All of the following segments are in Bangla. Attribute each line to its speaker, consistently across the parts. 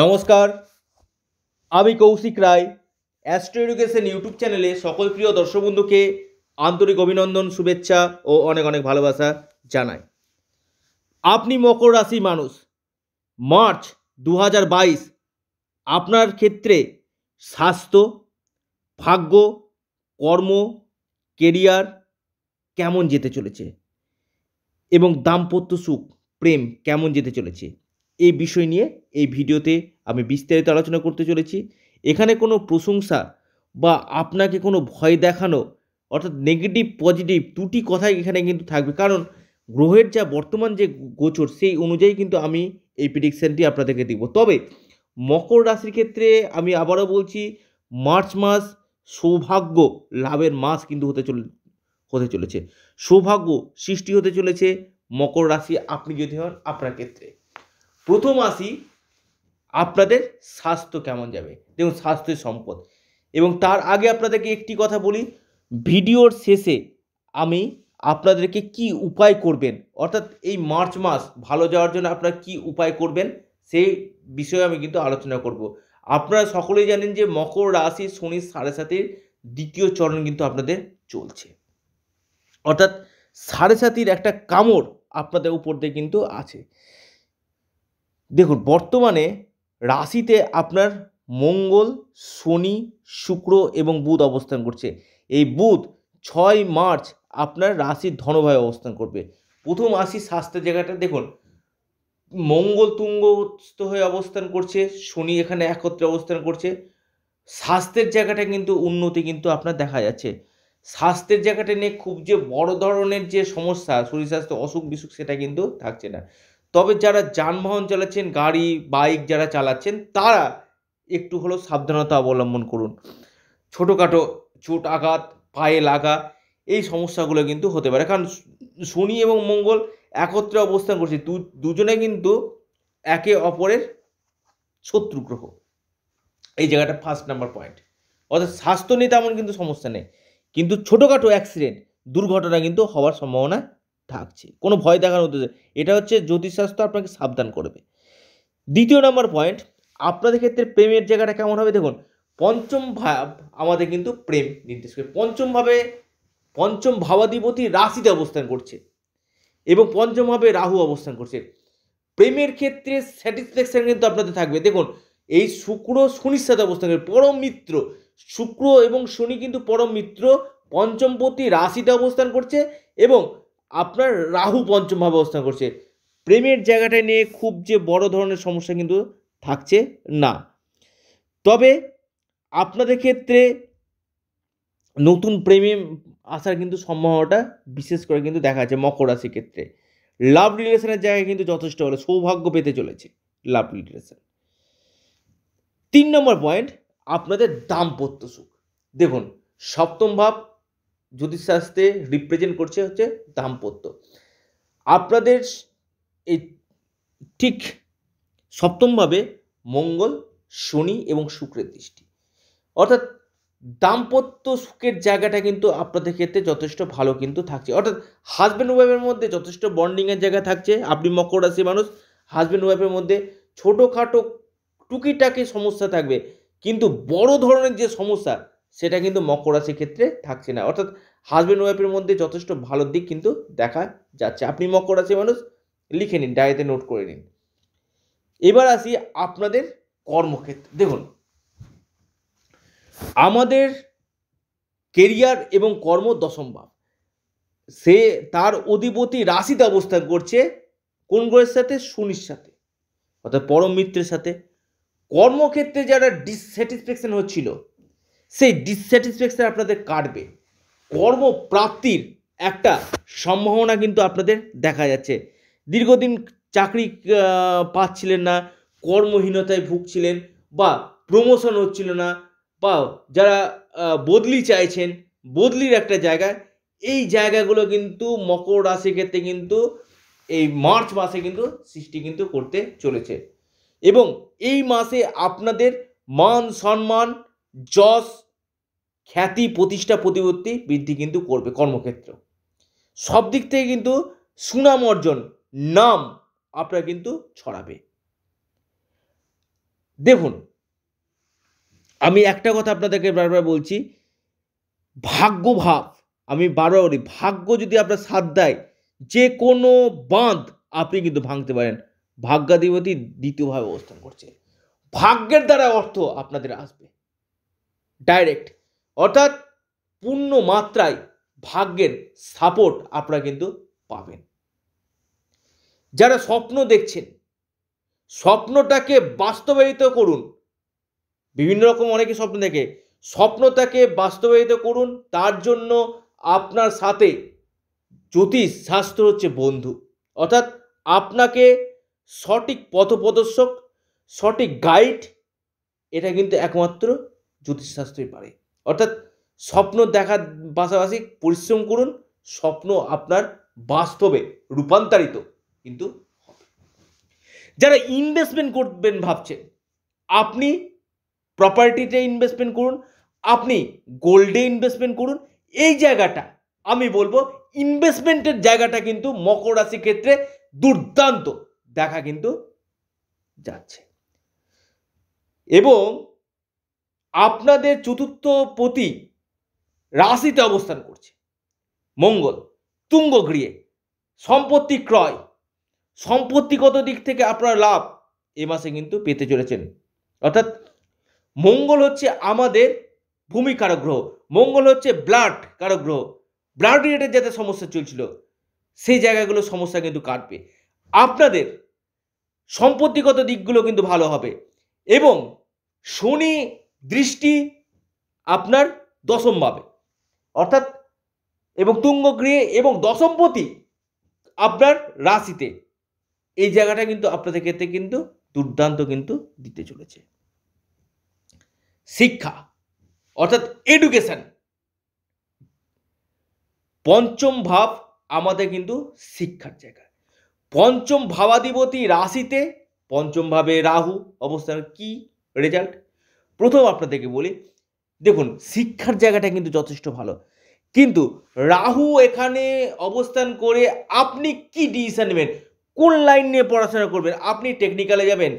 Speaker 1: নমস্কার আমি Kaushik Roy astro education YouTube চ্যানেলে সকল প্রিয় দর্শক বন্ধুকে আন্তরিক অভিনন্দন শুভেচ্ছা ও অনেক অনেক ভালোবাসা জানাই আপনি মকর রাশি মানুষ মার্চ দু আপনার ক্ষেত্রে স্বাস্থ্য ভাগ্য কর্ম কেরিয়ার কেমন যেতে চলেছে এবং দাম্পত্য সুখ প্রেম কেমন যেতে চলেছে এই বিষয় নিয়ে এই ভিডিওতে আমি বিস্তারিত আলোচনা করতে চলেছি এখানে কোনো প্রশংসা বা আপনাকে কোনো ভয় দেখানো অর্থাৎ নেগেটিভ পজিটিভ দুটি কথাই এখানে কিন্তু থাকবে কারণ গ্রহের যা বর্তমান যে গোচর সেই অনুযায়ী কিন্তু আমি এই প্রিডিকশানটি আপনাদেরকে দিব তবে মকর রাশির ক্ষেত্রে আমি আবারও বলছি মার্চ মাস সৌভাগ্য লাভের মাস কিন্তু হতে চলে হতে চলেছে সৌভাগ্য সৃষ্টি হতে চলেছে মকর রাশি আপনি যদি হন আপনার ক্ষেত্রে প্রথম আসি আপনাদের স্বাস্থ্য কেমন যাবে দেখুন স্বাস্থ্যের সম্পদ এবং তার আগে আপনাদেরকে একটি কথা বলি ভিডিওর শেষে আমি আপনাদেরকে কি উপায় করবেন অর্থাৎ এই মার্চ মাস ভালো যাওয়ার জন্য আপনারা কি উপায় করবেন সেই বিষয়ে আমি কিন্তু আলোচনা করব আপনারা সকলেই জানেন যে মকর রাশি শনির সাড়ে সাতের দ্বিতীয় চরণ কিন্তু আপনাদের চলছে অর্থাৎ সাড়ে সাতির একটা কামড় আপনাদের উপর দিয়ে কিন্তু আছে দেখুন বর্তমানে রাশিতে আপনার মঙ্গল শনি শুক্র এবং বুধ অবস্থান করছে এই বুধ ছয় মার্চ আপনার রাশির ধনভাবে অবস্থান করবে প্রথম আসি স্বাস্থ্যের জায়গাটা দেখুন মঙ্গল তুঙ্গস্থ হয়ে অবস্থান করছে শনি এখানে একত্রে অবস্থান করছে স্বাস্থ্যের জায়গাটা কিন্তু উন্নতি কিন্তু আপনার দেখা যাচ্ছে স্বাস্থ্যের জায়গাটা নিয়ে খুব যে বড় ধরনের যে সমস্যা শরীর স্বাস্থ্য অসুখ বিসুখ সেটা কিন্তু থাকছে না তবে যারা যানবাহন চালাচ্ছেন গাড়ি বাইক যারা চালাচ্ছেন তারা একটু হলেও সাবধানতা অবলম্বন করুন ছোটোখাটো চোট আঘাত পায়ে লাগা এই সমস্যাগুলো কিন্তু হতে পারে কারণ শনি এবং মঙ্গল একত্রে অবস্থান করছে দুজনে কিন্তু একে অপরের শত্রু গ্রহ এই জায়গাটা ফার্স্ট নাম্বার পয়েন্ট অর্থাৎ স্বাস্থ্য নিয়ে তেমন কিন্তু সমস্যা নেই কিন্তু ছোটোখাটো অ্যাক্সিডেন্ট দুর্ঘটনা কিন্তু হওয়ার সম্ভাবনা থাকছে কোনো ভয় দেখানো উদ্দেশ্যে এটা হচ্ছে জ্যোতিষশাস্ত্র আপনাকে সাবধান করবে দ্বিতীয় নম্বর পয়েন্ট আপনাদের ক্ষেত্রে প্রেমের জায়গাটা কেমন হবে দেখুন পঞ্চম ভাব আমাদের কিন্তু প্রেম নির্দেশ করে পঞ্চমভাবে পঞ্চম ভাবাধিপতি রাশিতে অবস্থান করছে এবং পঞ্চমভাবে রাহু অবস্থান করছে প্রেমের ক্ষেত্রে স্যাটিসফ্যাকশান কিন্তু আপনাদের থাকবে দেখুন এই শুক্র শনির সাথে অবস্থান করে পরম মিত্র শুক্র এবং শনি কিন্তু পরম মিত্র পঞ্চমপতি রাশিতে অবস্থান করছে এবং আপনার রাহু ভাবে অবস্থান করছে প্রেমের জায়গাটা নিয়ে খুব যে বড় ধরনের সমস্যা কিন্তু থাকছে না তবে আপনাদের ক্ষেত্রে নতুন প্রেমে আসার কিন্তু সম্ভাবনাটা বিশেষ করে কিন্তু দেখা যাচ্ছে মকর রাশির ক্ষেত্রে লাভ রিলেশনের জায়গায় কিন্তু যথেষ্ট হলো সৌভাগ্য পেতে চলেছে লাভ রিলেশন তিন নম্বর পয়েন্ট আপনাদের দাম্পত্য সুখ দেখুন সপ্তম ভাব জ্যোতিষশাস্ত্রে রিপ্রেজেন্ট করছে হচ্ছে দাম্পত্য আপনাদের এই ঠিক সপ্তমভাবে মঙ্গল শনি এবং শুক্রের দৃষ্টি অর্থাৎ দাম্পত্য সুখের জায়গাটা কিন্তু আপনাদের ক্ষেত্রে যথেষ্ট ভালো কিন্তু থাকছে অর্থাৎ হাজব্যান্ড ওয়াইফের মধ্যে যথেষ্ট বন্ডিংয়ের জায়গা থাকছে আপনি মকর রাশি মানুষ হাজব্যান্ড ওয়াইফের মধ্যে ছোটোখাটো টুকিটাকি সমস্যা থাকবে কিন্তু বড় ধরনের যে সমস্যা সেটা কিন্তু মকর রাশির ক্ষেত্রে থাকছে না অর্থাৎ হাজব্যান্ড ওয়াইফের মধ্যে যথেষ্ট ভালো দিক কিন্তু দেখা যাচ্ছে আপনি মকর রাশির মানুষ লিখে নিন ডায়েরিতে নোট করে নিন এবার আসি আপনাদের কর্মক্ষেত্রে দেখুন আমাদের কেরিয়ার এবং কর্ম দশম ভাব সে তার অধিপতি রাশিতে অবস্থান করছে কোন গ্রহের সাথে শনির সাথে অর্থাৎ পরম মিত্রের সাথে কর্মক্ষেত্রে যারা ডিসস্যাটিসফ্যাকশন হচ্ছিল সেই ডিসস্যাটিসফ্যাকশান আপনাদের কাটবে কর্মপ্রাপ্তির একটা সম্ভাবনা কিন্তু আপনাদের দেখা যাচ্ছে দীর্ঘদিন চাকরি পাচ্ছিলেন না কর্মহীনতায় ভুগছিলেন বা প্রমোশন হচ্ছিল না বা যারা বদলি চাইছেন বদলির একটা জায়গা এই জায়গাগুলো কিন্তু মকর রাশি ক্ষেত্রে কিন্তু এই মার্চ মাসে কিন্তু সৃষ্টি কিন্তু করতে চলেছে এবং এই মাসে আপনাদের মান সম্মান যশ খ্যাতি প্রতিষ্ঠা প্রতিপত্তি বৃদ্ধি কিন্তু করবে কর্মক্ষেত্র সব দিক থেকে কিন্তু সুনাম অর্জন নাম আপনার কিন্তু ছড়াবে দেখুন আমি একটা কথা আপনাদেরকে বারবার বলছি ভাগ্য ভাব আমি বারবার বলি ভাগ্য যদি আপনার সাথ দেয় যে কোনো বাঁধ আপনি কিন্তু ভাঙতে পারেন ভাগ্যাধিপতি দ্বিতীয়ভাবে অবস্থান করছে ভাগ্যের দ্বারা অর্থ আপনাদের আসবে ডাইরেক্ট অর্থাৎ পূর্ণ মাত্রায় ভাগ্যের সাপোর্ট আপনারা কিন্তু পাবেন যারা স্বপ্ন দেখছেন স্বপ্নটাকে বাস্তবায়িত করুন বিভিন্ন রকম অনেকে স্বপ্ন দেখে স্বপ্নটাকে বাস্তবায়িত করুন তার জন্য আপনার সাথে জ্যোতিষ শাস্ত্র হচ্ছে বন্ধু অর্থাৎ আপনাকে সঠিক পথ প্রদর্শক সঠিক গাইড এটা কিন্তু একমাত্র জ্যোতিষশাস্ত্রই পারে অর্থাৎ স্বপ্ন দেখার পাশাপাশি পরিশ্রম করুন স্বপ্ন আপনার বাস্তবে রূপান্তরিত কিন্তু যারা ইনভেস্টমেন্ট করবেন ভাবছেন আপনি প্রপার্টিতে ইনভেস্টমেন্ট করুন আপনি গোল্ডে ইনভেস্টমেন্ট করুন এই জায়গাটা আমি বলবো ইনভেস্টমেন্টের জায়গাটা কিন্তু মকর রাশি ক্ষেত্রে দুর্দান্ত দেখা কিন্তু যাচ্ছে এবং আপনাদের চতুর্থ পতি রাশিতে অবস্থান করছে মঙ্গল তুঙ্গ গৃহে সম্পত্তি ক্রয় সম্পত্তিগত দিক থেকে আপনার লাভ এ মাসে কিন্তু পেতে চলেছেন অর্থাৎ মঙ্গল হচ্ছে আমাদের ভূমি কারগ্রহ মঙ্গল হচ্ছে ব্লাড কারগ্রহ ব্লাড রিলেটেড যাতে সমস্যা চলছিল সেই জায়গাগুলো সমস্যা কিন্তু কাটবে আপনাদের সম্পত্তিগত দিকগুলো কিন্তু ভালো হবে এবং শনি দৃষ্টি আপনার দশমভাবে অর্থাৎ এবং তুঙ্গগৃহে এবং দশমপতি আপনার রাশিতে এই জায়গাটা কিন্তু আপনাদের ক্ষেত্রে কিন্তু দুর্দান্ত কিন্তু দিতে চলেছে শিক্ষা অর্থাৎ এডুকেশান পঞ্চম ভাব আমাদের কিন্তু শিক্ষার জায়গা পঞ্চম ভাবাধিপতি রাশিতে পঞ্চম ভাবে রাহু অবস্থান কি রেজাল্ট প্রথম আপনাদেরকে বলি দেখুন শিক্ষার জায়গাটা কিন্তু যথেষ্ট ভালো কিন্তু রাহু এখানে অবস্থান করে আপনি কি ডিসিশন নেবেন কোন লাইন নিয়ে পড়াশোনা করবেন আপনি টেকনিক্যালে যাবেন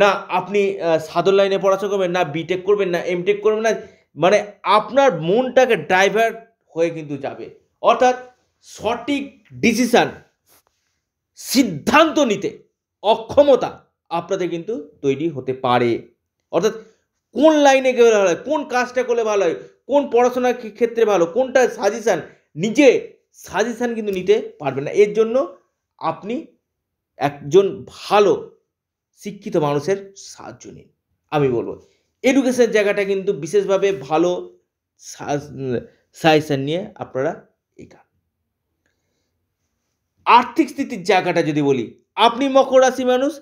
Speaker 1: না আপনি সাধন লাইনে পড়াশোনা করবেন না বিটেক করবেন না এমটেক করবেন না মানে আপনার মনটাকে ড্রাইভার হয়ে কিন্তু যাবে অর্থাৎ সঠিক ডিসিশান সিদ্ধান্ত নিতে অক্ষমতা আপনাদের কিন্তু তৈরি হতে পারে অর্থাৎ কোন লাইনে গেলে ভালো হয় কোন কাজটা করলে ভালো হয় কোন পড়াশোনার ক্ষেত্রে ভালো কোনটা সাজেশান নিজে সাজেশান কিন্তু নিতে পারবেন না এর জন্য আপনি একজন ভালো শিক্ষিত মানুষের সাহায্য নিন আমি বলবো এডুকেশান জায়গাটা কিন্তু বিশেষভাবে ভালো সাজেশান নিয়ে আপনারা এখান আর্থিক স্থিতির জায়গাটা যদি বলি আপনি মকর রাশি মানুষ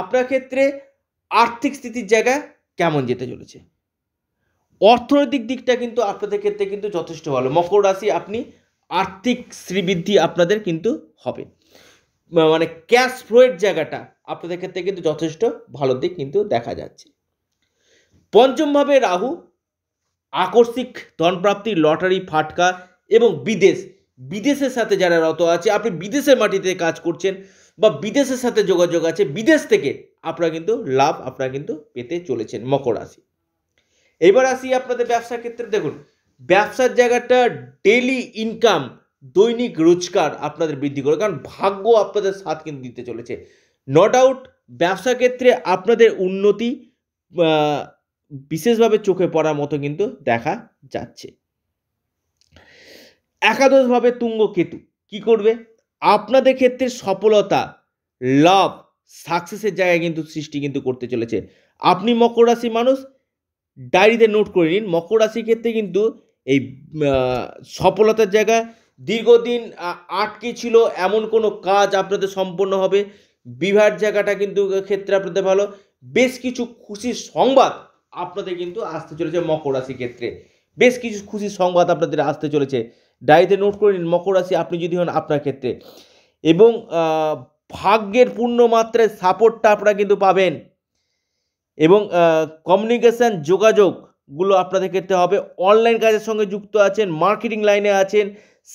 Speaker 1: আপনার ক্ষেত্রে আর্থিক স্থিতির জায়গা কেমন যেতে চলেছে অর্থনৈতিক দিকটা কিন্তু আপনাদের ক্ষেত্রে কিন্তু যথেষ্ট ভালো মকর রাশি আপনি আর্থিক শ্রীবৃদ্ধি আপনাদের কিন্তু হবে মানে ক্যাশ ফ্লোয়ের জায়গাটা আপনাদের ক্ষেত্রে কিন্তু যথেষ্ট ভালো দিক কিন্তু দেখা যাচ্ছে পঞ্চমভাবে রাহু আকস্মিক ধনপ্রাপ্তি লটারি ফাটকা এবং বিদেশ বিদেশের সাথে যারা রত আছে আপনি বিদেশের মাটিতে কাজ করছেন বা বিদেশের সাথে যোগাযোগ আছে বিদেশ থেকে আপনারা কিন্তু লাভ আপনারা কিন্তু পেতে চলেছেন মকর রাশি এবার আসি আপনাদের ব্যবসার ক্ষেত্রে দেখুন ব্যবসার জায়গাটা ডেলি ইনকাম দৈনিক রোজগার আপনাদের বৃদ্ধি করে কারণ ভাগ্য আপনাদের সাথ কিন্তু দিতে চলেছে নো ডাউট ব্যবসা ক্ষেত্রে আপনাদের উন্নতি বিশেষভাবে চোখে পড়ার মতো কিন্তু দেখা যাচ্ছে একাদশভাবে তুঙ্গ কেতু কি করবে আপনাদের ক্ষেত্রে সফলতা লাভ সাকসেসের জায়গায় কিন্তু সৃষ্টি কিন্তু করতে চলেছে আপনি মকর রাশি মানুষ ডায়েরিতে নোট করে নিন মকর রাশির ক্ষেত্রে কিন্তু এই সফলতার জায়গায় দীর্ঘদিন আটকে ছিল এমন কোনো কাজ আপনাদের সম্পন্ন হবে বিবাহের জায়গাটা কিন্তু ক্ষেত্রে আপনাদের ভালো বেশ কিছু খুশির সংবাদ আপনাদের কিন্তু আসতে চলেছে মকর রাশির ক্ষেত্রে বেশ কিছু খুশির সংবাদ আপনাদের আসতে চলেছে ডায়েতে নোট করে নিন মকর রাশি আপনি যদি হন আপনার ক্ষেত্রে এবং ভাগ্যের পূর্ণ মাত্রায় সাপোর্টটা আপনারা কিন্তু পাবেন এবং কমিউনিকেশান যোগাযোগগুলো আপনাদের ক্ষেত্রে হবে অনলাইন কাজের সঙ্গে যুক্ত আছেন মার্কেটিং লাইনে আছেন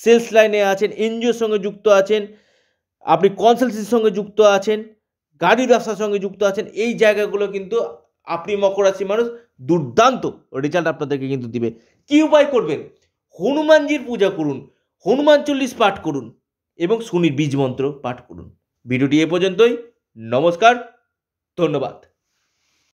Speaker 1: সেলস লাইনে আছেন এনজিওর সঙ্গে যুক্ত আছেন আপনি কনসালটেন্সির সঙ্গে যুক্ত আছেন গাড়ি ব্যবসার সঙ্গে যুক্ত আছেন এই জায়গাগুলো কিন্তু আপনি মকর রাশি মানুষ দুর্দান্ত রেজাল্ট আপনাদেরকে কিন্তু দিবে কি উপায় করবেন হনুমানজির পূজা করুন হনুমান চল্লিশ পাঠ করুন এবং শনির বীজ মন্ত্র পাঠ করুন ভিডিওটি এ পর্যন্তই নমস্কার ধন্যবাদ